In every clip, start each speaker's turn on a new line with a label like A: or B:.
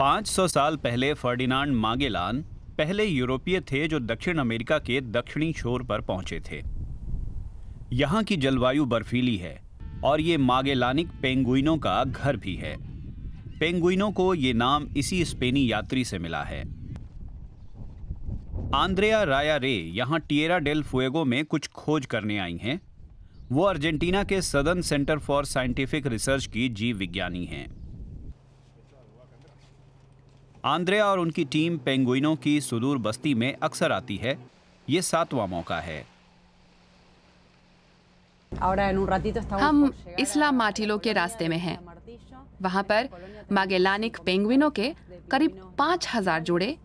A: 500 साल पहले फर्डिनांड मागेलान पहले यूरोपीय थे जो दक्षिण अमेरिका के दक्षिणी शोर पर पहुंचे थे यहाँ की जलवायु बर्फीली है और ये मागेलानिक पेंगुइनों का घर भी है पेंगुइनों को ये नाम इसी स्पेनी यात्री से मिला है आंद्रेया राया रे यहाँ टिएरा डेल फुएगो में कुछ खोज करने आई हैं वो अर्जेंटीना के southern centre for scientific research की जीव विज्ञानी हैं आंद्रेया और उनकी टीम पेंगुइनों की सुदूर बस्ती में अक्सर आती है ये सातवां मौका है
B: हम इस्ला माटिलो के रास्ते में हैं। वहाँ पर मागेलानिक पेंगुइनों के करीब पाँच हजार जोड़े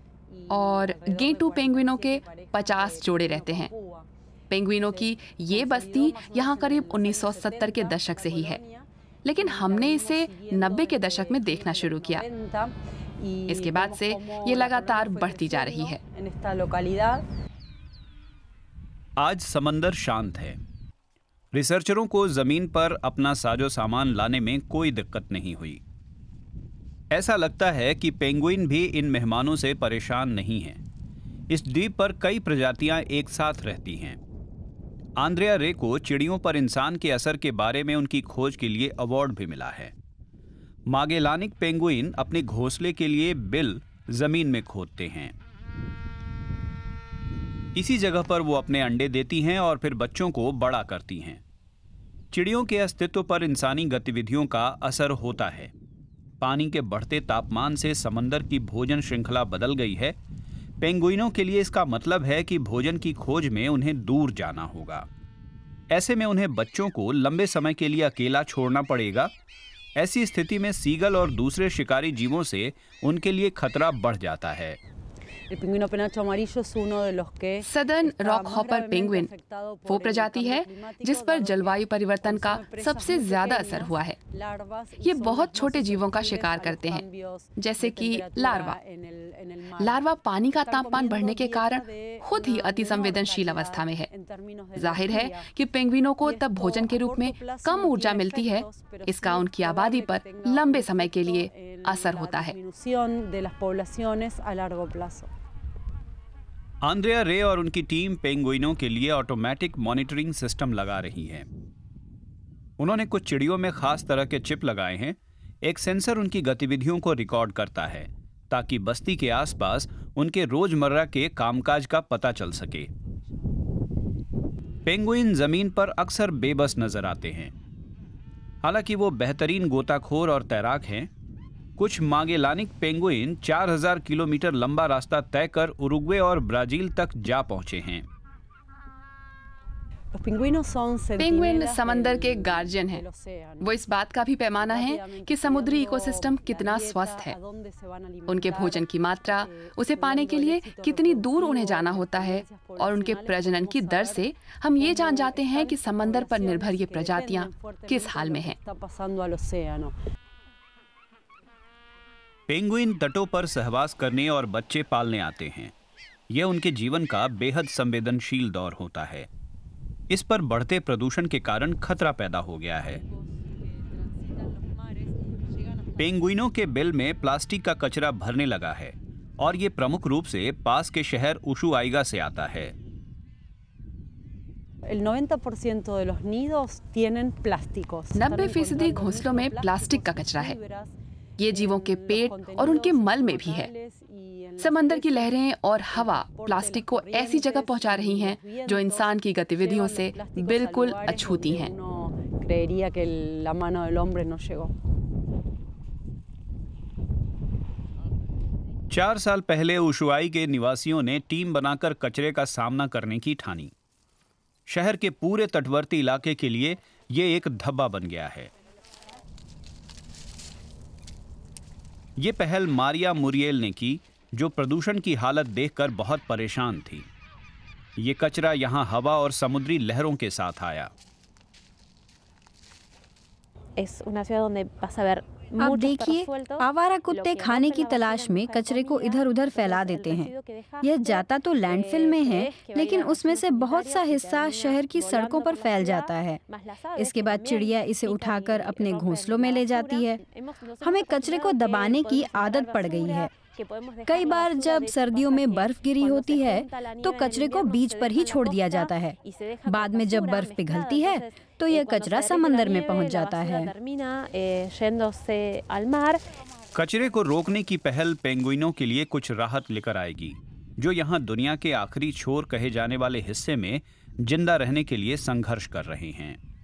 B: और गेंटू पेंगुइनों के पचास जोड़े रहते हैं पेंगुइनों की ये बस्ती यहाँ करीब 1970 के दशक से ही है लेकिन हमने इसे 90 के दशक में देखना शुरू किया इसके बाद से ये लगातार बढ़ती जा रही है
A: आज समंदर शांत है रिसर्चरों को जमीन पर अपना साजो सामान लाने में कोई दिक्कत नहीं हुई ऐसा लगता है कि पेंगुइन भी इन मेहमानों से परेशान नहीं है इस द्वीप पर कई प्रजातियां एक साथ रहती हैं आंद्रिया रे को चिड़ियों पर इंसान के असर के बारे में उनकी खोज के लिए अवार्ड भी मिला है मागेलानिक पेंगुइन अपने घोंसले के लिए बिल जमीन में खोदते हैं इसी जगह पर वो अपने अंडे देती हैं और फिर बच्चों को बड़ा करती हैं चिड़ियों के अस्तित्व पर इंसानी गतिविधियों का असर होता है पानी के बढ़ते तापमान से समंदर की भोजन श्रृंखला बदल गई है पेंगुइनों के लिए इसका मतलब है कि भोजन की खोज में उन्हें दूर जाना होगा ऐसे में उन्हें बच्चों को लंबे समय के लिए अकेला छोड़ना पड़ेगा ऐसी स्थिति में सीगल और दूसरे शिकारी जीवों से उनके लिए खतरा बढ़ जाता है
B: सदन रॉक हॉपर पेंगुइन वो प्रजाति है जिस पर जलवायु परिवर्तन का सबसे ज्यादा असर हुआ है ये बहुत छोटे जीवों का शिकार करते हैं जैसे कि लार्वा लार्वा पानी का तापमान बढ़ने के कारण खुद ही अति संवेदनशील अवस्था में है जाहिर है कि पेंगुइनों को तब भोजन के रूप में कम ऊर्जा मिलती है इसका उनकी आबादी पर लंबे समय के लिए असर होता है
A: आंद्रिया रे और उनकी टीम पेंगुइनों के लिए ऑटोमेटिक मॉनिटरिंग सिस्टम लगा रही है उन्होंने कुछ चिड़ियों में खास तरह के चिप लगाए हैं एक सेंसर उनकी गतिविधियों को रिकॉर्ड करता है ताकि बस्ती के आसपास उनके रोजमर्रा के कामकाज का पता चल सके पेंगुइन जमीन पर अक्सर बेबस नजर आते हैं हालांकि वो बेहतरीन गोताखोर और तैराक हैं कुछ मागेलानिक पेंगुइन 4000 किलोमीटर लंबा रास्ता तय कर उरुग्वे और ब्राजील तक जा पहुंचे हैं
B: तो पेंगुइन समंदर के गार्जियन हैं। वो इस बात का भी पैमाना है कि समुद्री इकोसिस्टम कितना स्वस्थ है उनके भोजन की मात्रा उसे पाने के लिए कितनी दूर उन्हें जाना होता है और उनके प्रजनन की दर से हम ये जान जाते हैं कि समंदर पर निर्भर ये प्रजातियां किस हाल में हैं।
A: पेंगुइन तटों पर सहवास करने और बच्चे पालने आते हैं यह उनके जीवन का बेहद संवेदनशील दौर होता है इस पर बढ़ते प्रदूषण के कारण खतरा पैदा हो गया है पेंगुइनों के बिल में प्लास्टिक का कचरा भरने लगा है और ये प्रमुख रूप से पास के शहर आइगा से आता है
B: नब्बे फीसदी घोंसलों में प्लास्टिक का कचरा है ये जीवों के पेट और उनके मल में भी है समंदर की लहरें और हवा प्लास्टिक को ऐसी जगह पहुंचा रही हैं जो इंसान की गतिविधियों से बिल्कुल अछूती हैं
A: चार साल पहले उशुआई के निवासियों ने टीम बनाकर कचरे का सामना करने की ठानी शहर के पूरे तटवर्ती इलाके के लिए ये एक धब्बा बन गया है ये पहल मारिया मुरियल ने की जो प्रदूषण की हालत देखकर बहुत परेशान थी ये कचरा यहाँ हवा और समुद्री लहरों के साथ आया es una ciudad donde vas a ver आप देखिए तो आवारा कुत्ते खाने की तलाश में कचरे को इधर उधर फैला देते हैं यह जाता तो लैंडफिल में है लेकिन उसमें से बहुत सा हिस्सा शहर की सड़कों पर मतलब फैल जाता है इसके बाद चिड़िया इसे उठाकर अपने घोंसलों में ले जाती है हमें मतलब कचरे को दबाने की आदत पड़ गई है कई बार जब सर्दियों में बर्फ गिरी होती है तो कचरे को बीच पर ही छोड़ दिया जाता है बाद में जब बर्फ पिघलती है तो eh, यह कचरा समंदर में पहुंच जाता है
B: eh,
A: कचरे को रोकने की पहल पेंगुइनों के लिए कुछ राहत लेकर आएगी जो यहाँ दुनिया के आखिरी छोर कहे जाने वाले हिस्से में जिंदा रहने के लिए संघर्ष कर रहे हैं